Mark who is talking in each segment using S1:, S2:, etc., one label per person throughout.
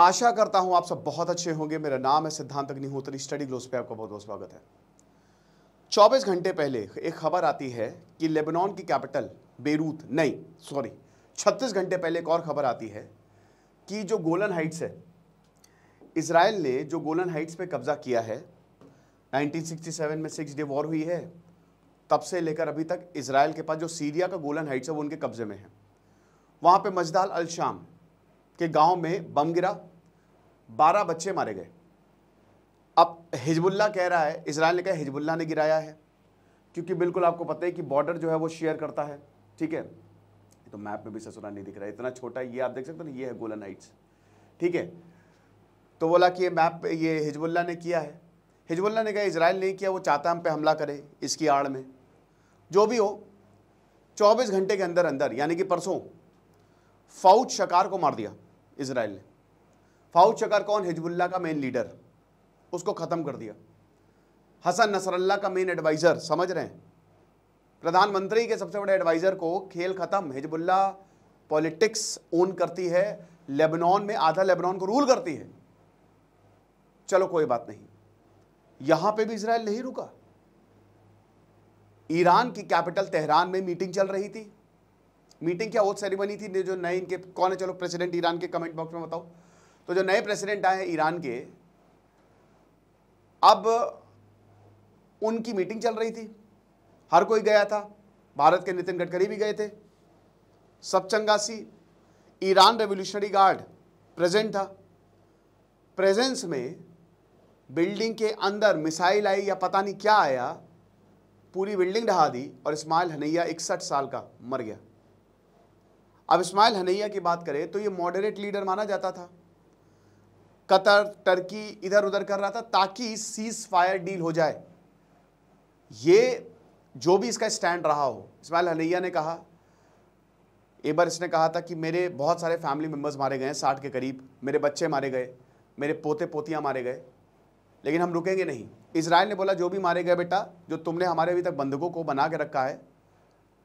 S1: आशा करता हूं आप सब बहुत अच्छे होंगे मेरा नाम है सिद्धांत अग्निहोत्री स्टडी ग्लोस पे आपका बहुत बहुत स्वागत है 24 घंटे पहले एक खबर आती है कि लेबनान की कैपिटल बेरूत नहीं सॉरी 36 घंटे पहले एक और खबर आती है कि जो गोलन हाइट्स है इसराइल ने जो गोलन हाइट्स पर कब्जा किया है नाइनटीन में सिक्स डे वॉर हुई है तब से लेकर अभी तक इसराइल के पास जो सीरिया का गोलन हाइट्स है वो उनके कब्जे में है वहाँ पे मजदाल अल शाम के गांव में बम गिरा बारह बच्चे मारे गए अब हिजबुल्ला कह रहा है इसराइल ने कहा हिजबुल्ला ने गिराया है क्योंकि बिल्कुल आपको पता है कि बॉर्डर जो है वो शेयर करता है ठीक है तो मैप में भी ससुरा नहीं दिख रहा है इतना छोटा ये आप देख सकते हो ना ये है गोलन हाइट्स ठीक है तो बोला कि ये मैप ये हिजबुल्ला ने किया है हिजबुल्ला ने कहा इसराइल नहीं किया वो चाहता हम पे हमला करे इसकी आड़ में जो भी हो 24 घंटे के अंदर अंदर यानी कि परसों फाउज शकार को मार दिया इसराइल ने फाउ चकर कौन हिजबुल्ला का मेन लीडर उसको ख़त्म कर दिया हसन नसरल्ला का मेन एडवाइज़र समझ रहे हैं प्रधानमंत्री के सबसे बड़े एडवाइज़र को खेल ख़त्म हिजबुल्ला पॉलिटिक्स ओन करती है लेबनान में आधा लेबनान को रूल करती है चलो कोई बात नहीं यहां पे भी इसराइल नहीं रुका ईरान की कैपिटल तेहरान में मीटिंग चल रही थी मीटिंग क्या वो सेरेमनी थी जो नए इनके कौन है चलो प्रेसिडेंट ईरान के कमेंट बॉक्स में बताओ तो जो नए प्रेसिडेंट आए हैं ईरान के अब उनकी मीटिंग चल रही थी हर कोई गया था भारत के नितिन गडकरी भी गए थे सब चंगासी ईरान रेवोल्यूशनरी गार्ड प्रेजेंट था प्रेजेंस में बिल्डिंग के अंदर मिसाइल आई या पता नहीं क्या आया पूरी बिल्डिंग ढहा दी और इस्माइल हनैया इकसठ साल का मर गया अब इस्माइल हनैया की बात करें तो ये मॉडरेट लीडर माना जाता था कतर टर्की इधर उधर कर रहा था ताकि सीज फायर डील हो जाए ये जो भी इसका स्टैंड रहा हो इसमाइल हलैया ने कहा एक बार इसने कहा था कि मेरे बहुत सारे फैमिली मेम्बर्स मारे गए हैं साठ के करीब मेरे बच्चे मारे गए मेरे पोते पोतियाँ मारे गए लेकिन हम रुकेंगे नहीं इसराइल ने बोला जो भी मारे गए बेटा जो तुमने हमारे अभी तक बंधकों को बना के रखा है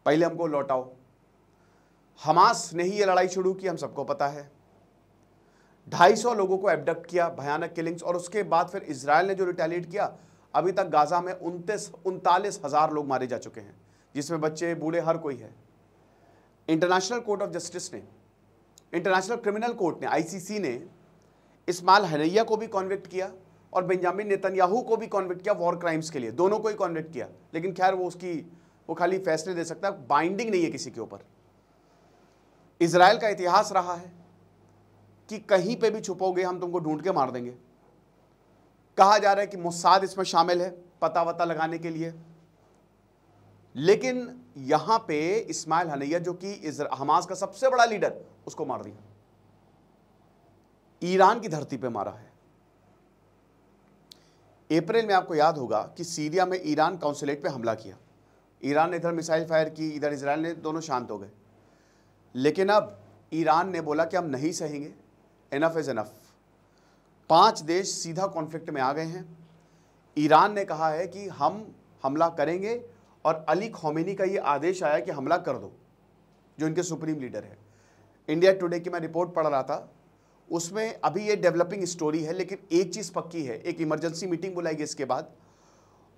S1: पहले हमको लौटाओ हमास ने ही ये लड़ाई शुरू की हम सबको पता है 250 लोगों को एबडक्ट किया भयानक किलिंग्स और उसके बाद फिर इसराइल ने जो रिटेलिएट किया अभी तक गाज़ा में उनतीस उनतालीस हज़ार लोग मारे जा चुके हैं जिसमें बच्चे बूढ़े हर कोई है इंटरनेशनल कोर्ट ऑफ जस्टिस ने इंटरनेशनल क्रिमिनल कोर्ट ने आईसीसी ने इस्माल हनैया को भी कॉन्विक्ट किया और बेंजामिन नेतन्याहू को भी कॉन्विक्ट किया वॉर क्राइम्स के लिए दोनों को ही कॉन्विक्ट किया लेकिन खैर वो उसकी वो खाली फैसले दे सकता है बाइंडिंग नहीं है किसी के ऊपर इसराइल का इतिहास रहा है कि कहीं पे भी छुपोगे हम तुमको ढूंढ के मार देंगे कहा जा रहा है कि मुस्ाद इसमें शामिल है पता वता लगाने के लिए लेकिन यहां पे इस्माइल हनैया जो कि हमास का सबसे बड़ा लीडर उसको मार दिया ईरान की धरती पे मारा है अप्रैल में आपको याद होगा कि सीरिया में ईरान काउंसलेट पे हमला किया ईरान ने इधर मिसाइल फायर की इधर इसराइल ने दोनों शांत हो गए लेकिन अब ईरान ने बोला कि हम नहीं सहेंगे एनफ इज़ एनफ पांच देश सीधा कॉन्फ्लिक्ट में आ गए हैं ईरान ने कहा है कि हम हमला करेंगे और अली खोमेनी का ये आदेश आया कि हमला कर दो जो इनके सुप्रीम लीडर है इंडिया टुडे की मैं रिपोर्ट पढ़ रहा था उसमें अभी ये डेवलपिंग स्टोरी है लेकिन एक चीज़ पक्की है एक इमरजेंसी मीटिंग बुलाई गई इसके बाद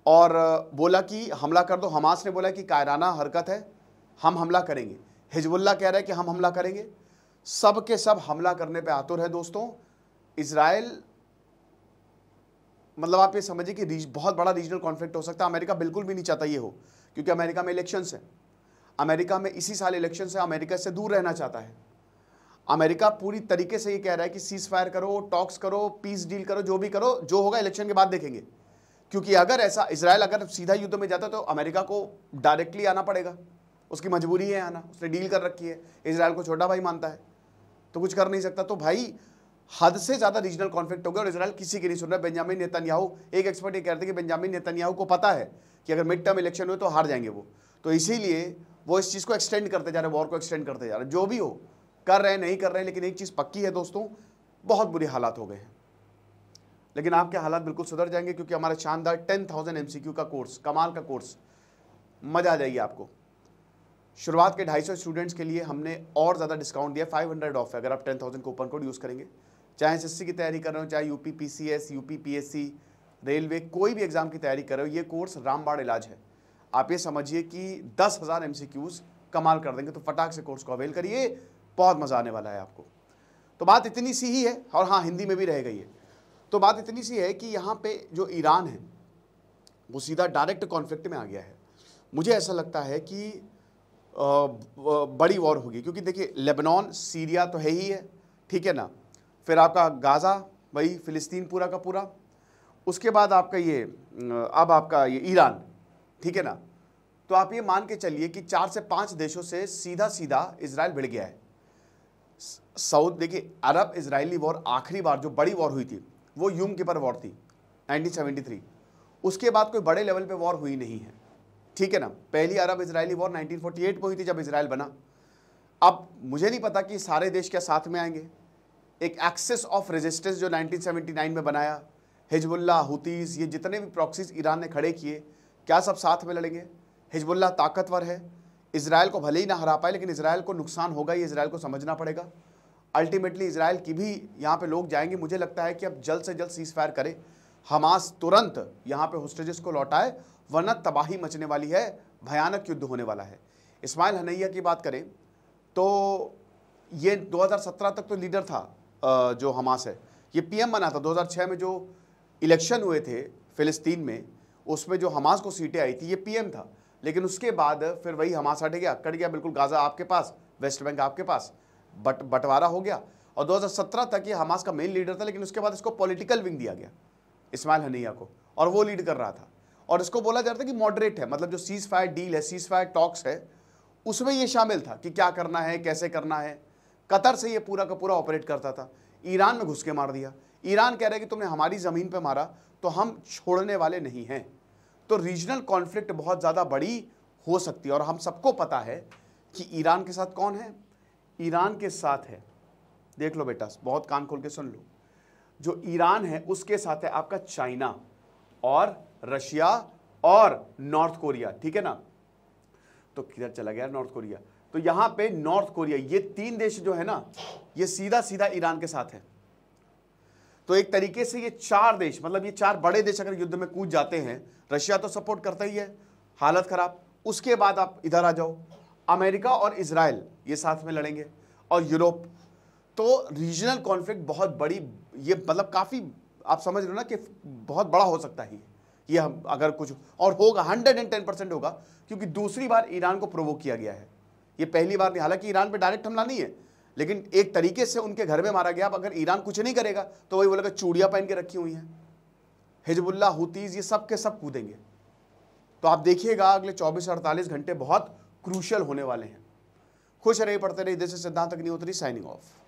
S1: और बोला कि हमला कर दो हमास ने बोला कि कायराना हरकत है हम हमला करेंगे हिजबुल्ला कह रहा है कि हम हमला करेंगे सब के सब हमला करने पे आतुर है दोस्तों इसराइल मतलब आप ये समझिए कि बहुत बड़ा रीजनल कॉन्फ्लिक्ट हो सकता है अमेरिका बिल्कुल भी नहीं चाहता ये हो क्योंकि अमेरिका में इलेक्शंस हैं अमेरिका में इसी साल इलेक्शन है अमेरिका से दूर रहना चाहता है अमेरिका पूरी तरीके से ये कह रहा है कि सीज फायर करो टॉक्स करो पीस डील करो जो भी करो जो होगा इलेक्शन के बाद देखेंगे क्योंकि अगर ऐसा इसराइल अगर सीधा युद्ध में जाता तो अमेरिका को डायरेक्टली आना पड़ेगा उसकी मजबूरी है आना उसने डील कर रखी है इसराइल को छोटा भाई मानता है तो कुछ कर नहीं सकता तो भाई हद से ज़्यादा रीजनल कॉन्फ्लिक्ट हो गया और इसराइल किसी की नहीं सुन रहा बेंजामिन नेतन्याहू एक एक्सपर्ट ये कह रहे थे कि बेंजामिन नेतन्याहू को पता है कि अगर मिड टर्म इलेक्शन हुए तो हार जाएंगे वो तो इसीलिए वो इस चीज़ को एक्सटेंड करते जा रहे वॉर को एक्सटेंड करते जा रहे जो भी हो कर रहे हैं नहीं कर रहे हैं लेकिन एक चीज़ पक्की है दोस्तों बहुत बुरे हालात हो गए हैं लेकिन आपके हालात बिल्कुल सुधर जाएंगे क्योंकि हमारा शानदार टेन थाउजेंड एम का कोर्स कमाल का कोर्स मज़ा आ जाएगी आपको शुरुआत के 250 स्टूडेंट्स के लिए हमने और ज़्यादा डिस्काउंट दिया 500 ऑफ है अगर आप 10000 कूपन कोड यूज़ करेंगे चाहे एस की तैयारी कर रहे हो चाहे P P S C railway कोई भी एग्ज़ाम की तैयारी कर रहे हो ये कोर्स रामबाड़ इलाज है आप ये समझिए कि दस हज़ार एम कमाल कर देंगे तो फटाक से कोर्स को अवेल करिए बहुत मज़ा आने वाला है आपको तो बात इतनी सी ही है और हाँ हिंदी में भी रह गई है तो बात इतनी सी है कि यहाँ पे जो ईरान है वो सीधा डायरेक्ट कॉन्फ्लिक्ट में आ गया है मुझे ऐसा लगता है कि बड़ी वॉर होगी क्योंकि देखिए लेबनान सीरिया तो है ही है ठीक है ना फिर आपका गाज़ा भाई फ़िलिस्तीन पूरा का पूरा उसके बाद आपका ये अब आपका ये ईरान ठीक है ना तो आप ये मान के चलिए कि चार से पाँच देशों से सीधा सीधा इसराइल भिड़ गया है सऊद देखिए अरब इसराइली वॉर आखिरी बार जो बड़ी वॉर हुई थी वो यूम के पर वॉर थी 1973 उसके बाद कोई बड़े लेवल पे वॉर हुई नहीं है ठीक है ना पहली अरब इसराइली वॉर 1948 में हुई थी जब इसराइल बना अब मुझे नहीं पता कि सारे देश क्या साथ में आएंगे एक एक्सेस ऑफ रेजिस्टेंस जो 1979 में बनाया हिजबुल्ला हुतीस ये जितने भी प्रॉक्सीज ईरान ने खड़े किए क्या सब साथ में लड़ेंगे हिजबुल्ला ताकतवर है इसराइल को भले ही ना हरा पाए लेकिन इसराइल को नुकसान होगा ये इसराइल को समझना पड़ेगा अल्टीमेटली इसराइल की भी यहाँ पे लोग जाएंगे मुझे लगता है कि अब जल्द से जल्द सीज फायर करें हमास तुरंत यहाँ पे होस्टेजेस को लौटाए वरना तबाही मचने वाली है भयानक युद्ध होने वाला है इस्माइल हनैया की बात करें तो ये 2017 तक तो लीडर था जो हमास है ये पीएम बना था 2006 में जो इलेक्शन हुए थे फ़िलिस्तीन में उसमें जो हमास को सीटें आई थी ये पीएम था लेकिन उसके बाद फिर वही हमास हट गया कट गया बिल्कुल गाज़ा आपके पास वेस्ट बैंक आपके पास बट बंटवारा हो गया और 2017 तक ये हमास का मेन लीडर था लेकिन उसके बाद इसको पॉलिटिकल विंग दिया गया इस्माइल हनैया को और वो लीड कर रहा था और इसको बोला जाता है कि मॉडरेट है मतलब जो सीज फायर डील है सीज फायर टॉक्स है उसमें ये शामिल था कि क्या करना है कैसे करना है कतर से ये पूरा का पूरा ऑपरेट करता था ईरान में घुस के मार दिया ईरान कह रहे हैं कि तुमने हमारी ज़मीन पर मारा तो हम छोड़ने वाले नहीं हैं तो रीजनल कॉन्फ्लिक्ट बहुत ज़्यादा बड़ी हो सकती है और हम सबको पता है कि ईरान के साथ कौन है ईरान के साथ है देख लो बेटा बहुत कान खोल के सुन लो जो ईरान है उसके साथ है आपका चाइना और रशिया और नॉर्थ कोरिया ठीक है ना तो किधर चला गया नॉर्थ कोरिया तो यहां पे नॉर्थ कोरिया ये तीन देश जो है ना ये सीधा सीधा ईरान के साथ है तो एक तरीके से ये चार देश मतलब ये चार बड़े देश अगर युद्ध में कूद जाते हैं रशिया तो सपोर्ट करता ही है हालत खराब उसके बाद आप इधर आ जाओ अमेरिका और इसराइल ये साथ में लड़ेंगे और यूरोप तो रीजनल कॉन्फ्लिक्ट बहुत बड़ी ये मतलब काफ़ी आप समझ रहे हो ना कि बहुत बड़ा हो सकता है यह अगर कुछ और होगा हंड्रेड एंड टेन परसेंट होगा क्योंकि दूसरी बार ईरान को प्रोवोक किया गया है ये पहली बार नहीं हालांकि ईरान पर डायरेक्ट हमला नहीं है लेकिन एक तरीके से उनके घर में मारा गया अब अगर ईरान कुछ नहीं करेगा तो वही बोलेगा चूड़िया पहन के रखी हुई हैं हिजबुल्ला हुतीज़ ये सब के सब कूदेंगे तो आप देखिएगा अगले चौबीस अड़तालीस घंटे बहुत क्रूशल होने वाले हैं खुश रहे पढ़ते रहे देश से सिद्धांत उतरी साइनिंग ऑफ